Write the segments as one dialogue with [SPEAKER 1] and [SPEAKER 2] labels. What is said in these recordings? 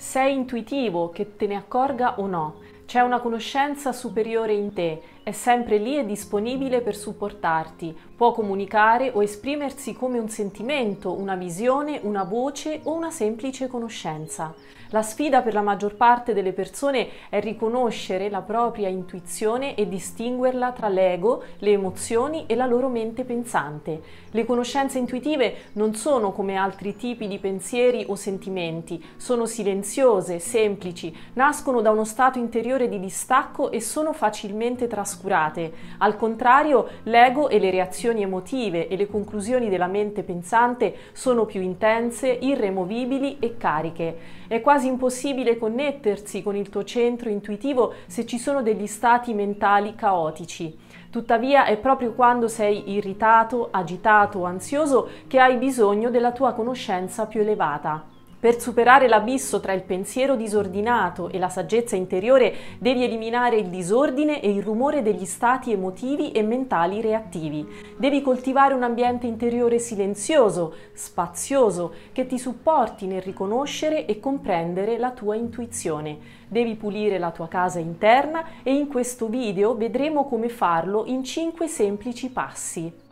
[SPEAKER 1] Sei intuitivo, che te ne accorga o no. C'è una conoscenza superiore in te è sempre lì e disponibile per supportarti, può comunicare o esprimersi come un sentimento, una visione, una voce o una semplice conoscenza. La sfida per la maggior parte delle persone è riconoscere la propria intuizione e distinguerla tra l'ego, le emozioni e la loro mente pensante. Le conoscenze intuitive non sono come altri tipi di pensieri o sentimenti, sono silenziose, semplici, nascono da uno stato interiore di distacco e sono facilmente trascurate trascurate. Al contrario, l'ego e le reazioni emotive e le conclusioni della mente pensante sono più intense, irremovibili e cariche. È quasi impossibile connettersi con il tuo centro intuitivo se ci sono degli stati mentali caotici. Tuttavia è proprio quando sei irritato, agitato o ansioso che hai bisogno della tua conoscenza più elevata. Per superare l'abisso tra il pensiero disordinato e la saggezza interiore devi eliminare il disordine e il rumore degli stati emotivi e mentali reattivi. Devi coltivare un ambiente interiore silenzioso, spazioso, che ti supporti nel riconoscere e comprendere la tua intuizione. Devi pulire la tua casa interna e in questo video vedremo come farlo in 5 semplici passi.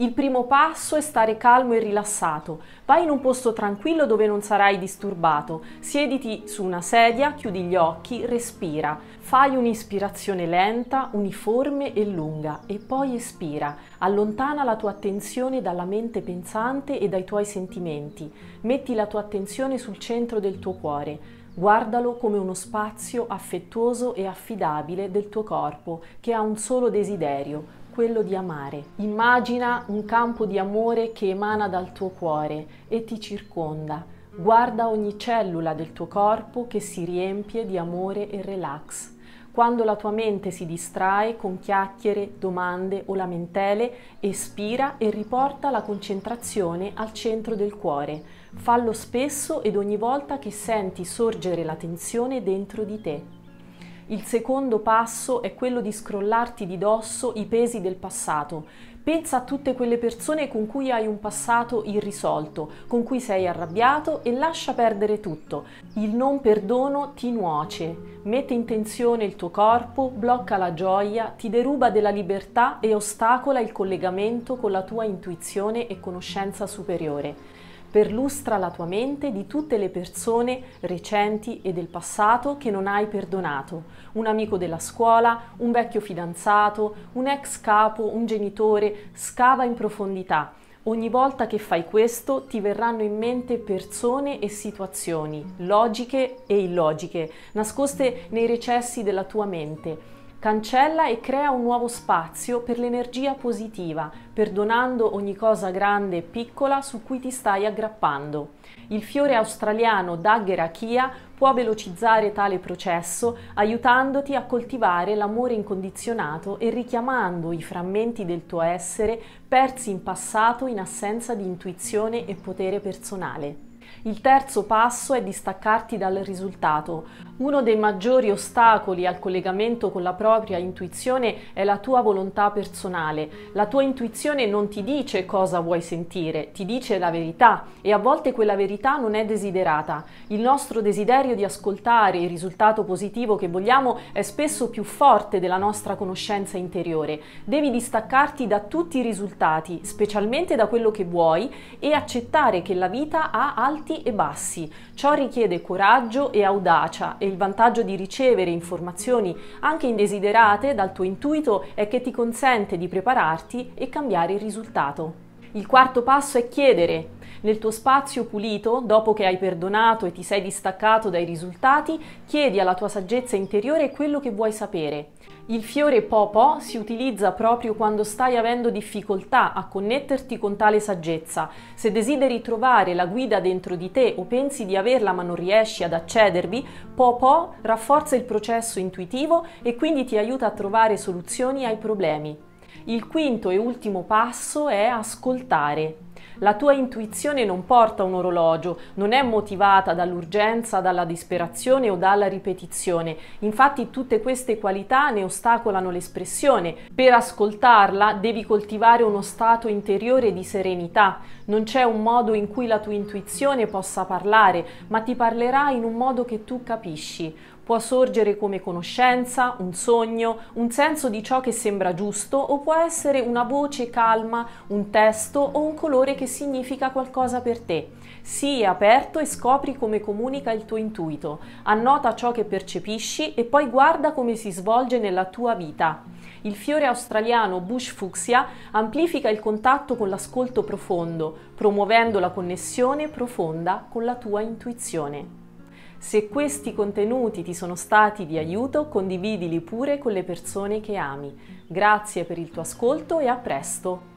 [SPEAKER 1] Il primo passo è stare calmo e rilassato. Vai in un posto tranquillo dove non sarai disturbato. Siediti su una sedia, chiudi gli occhi, respira. Fai un'ispirazione lenta, uniforme e lunga e poi espira. Allontana la tua attenzione dalla mente pensante e dai tuoi sentimenti. Metti la tua attenzione sul centro del tuo cuore. Guardalo come uno spazio affettuoso e affidabile del tuo corpo che ha un solo desiderio, quello di amare. Immagina un campo di amore che emana dal tuo cuore e ti circonda. Guarda ogni cellula del tuo corpo che si riempie di amore e relax. Quando la tua mente si distrae con chiacchiere, domande o lamentele, espira e riporta la concentrazione al centro del cuore. Fallo spesso ed ogni volta che senti sorgere la tensione dentro di te. Il secondo passo è quello di scrollarti di dosso i pesi del passato. Pensa a tutte quelle persone con cui hai un passato irrisolto, con cui sei arrabbiato e lascia perdere tutto. Il non perdono ti nuoce, mette in tensione il tuo corpo, blocca la gioia, ti deruba della libertà e ostacola il collegamento con la tua intuizione e conoscenza superiore perlustra la tua mente di tutte le persone recenti e del passato che non hai perdonato, un amico della scuola, un vecchio fidanzato, un ex capo, un genitore, scava in profondità. Ogni volta che fai questo ti verranno in mente persone e situazioni, logiche e illogiche, nascoste nei recessi della tua mente cancella e crea un nuovo spazio per l'energia positiva, perdonando ogni cosa grande e piccola su cui ti stai aggrappando. Il fiore australiano Dagherakia può velocizzare tale processo aiutandoti a coltivare l'amore incondizionato e richiamando i frammenti del tuo essere persi in passato in assenza di intuizione e potere personale. Il terzo passo è distaccarti dal risultato. Uno dei maggiori ostacoli al collegamento con la propria intuizione è la tua volontà personale. La tua intuizione non ti dice cosa vuoi sentire, ti dice la verità e a volte quella verità non è desiderata. Il nostro desiderio di ascoltare il risultato positivo che vogliamo è spesso più forte della nostra conoscenza interiore. Devi distaccarti da tutti i risultati, specialmente da quello che vuoi, e accettare che la vita ha altri alti e bassi. Ciò richiede coraggio e audacia e il vantaggio di ricevere informazioni anche indesiderate dal tuo intuito è che ti consente di prepararti e cambiare il risultato. Il quarto passo è chiedere. Nel tuo spazio pulito, dopo che hai perdonato e ti sei distaccato dai risultati, chiedi alla tua saggezza interiore quello che vuoi sapere. Il fiore Popo si utilizza proprio quando stai avendo difficoltà a connetterti con tale saggezza. Se desideri trovare la guida dentro di te o pensi di averla ma non riesci ad accedervi, Popo rafforza il processo intuitivo e quindi ti aiuta a trovare soluzioni ai problemi. Il quinto e ultimo passo è ascoltare. La tua intuizione non porta un orologio, non è motivata dall'urgenza, dalla disperazione o dalla ripetizione. Infatti tutte queste qualità ne ostacolano l'espressione. Per ascoltarla devi coltivare uno stato interiore di serenità. Non c'è un modo in cui la tua intuizione possa parlare, ma ti parlerà in un modo che tu capisci. Può sorgere come conoscenza, un sogno, un senso di ciò che sembra giusto o può essere una voce calma, un testo o un colore che significa qualcosa per te. Sii aperto e scopri come comunica il tuo intuito. Annota ciò che percepisci e poi guarda come si svolge nella tua vita. Il fiore australiano Bush Fuchsia amplifica il contatto con l'ascolto profondo, promuovendo la connessione profonda con la tua intuizione. Se questi contenuti ti sono stati di aiuto, condividili pure con le persone che ami. Grazie per il tuo ascolto e a presto!